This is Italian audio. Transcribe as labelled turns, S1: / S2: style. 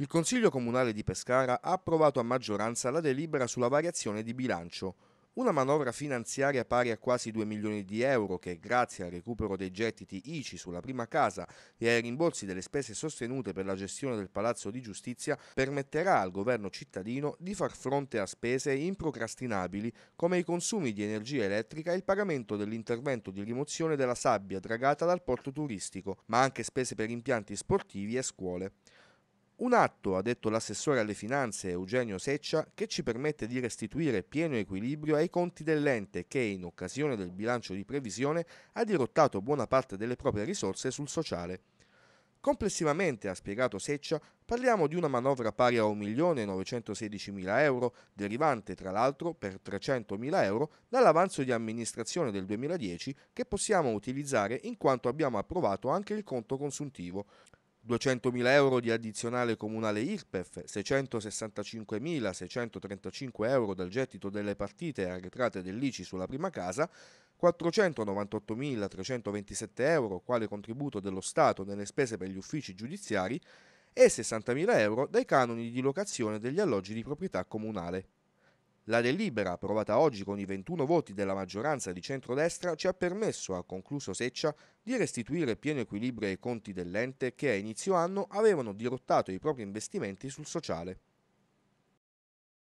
S1: Il Consiglio Comunale di Pescara ha approvato a maggioranza la delibera sulla variazione di bilancio, una manovra finanziaria pari a quasi 2 milioni di euro che, grazie al recupero dei gettiti ICI sulla prima casa e ai rimborsi delle spese sostenute per la gestione del Palazzo di Giustizia, permetterà al governo cittadino di far fronte a spese improcrastinabili come i consumi di energia elettrica e il pagamento dell'intervento di rimozione della sabbia dragata dal porto turistico, ma anche spese per impianti sportivi e scuole. Un atto, ha detto l'assessore alle finanze Eugenio Seccia, che ci permette di restituire pieno equilibrio ai conti dell'ente che, in occasione del bilancio di previsione, ha dirottato buona parte delle proprie risorse sul sociale. Complessivamente, ha spiegato Seccia, parliamo di una manovra pari a 1.916.000 euro, derivante tra l'altro per 300.000 euro dall'avanzo di amministrazione del 2010 che possiamo utilizzare in quanto abbiamo approvato anche il conto consuntivo. 200.000 euro di addizionale comunale IRPEF, 665.635 euro dal gettito delle partite arretrate dell'ICI sulla prima casa, 498.327 euro quale contributo dello Stato nelle spese per gli uffici giudiziari e 60.000 euro dai canoni di locazione degli alloggi di proprietà comunale. La delibera approvata oggi con i 21 voti della maggioranza di centrodestra ci ha permesso, ha concluso Seccia, di restituire pieno equilibrio ai conti dell'ente che a inizio anno avevano dirottato i propri investimenti sul sociale.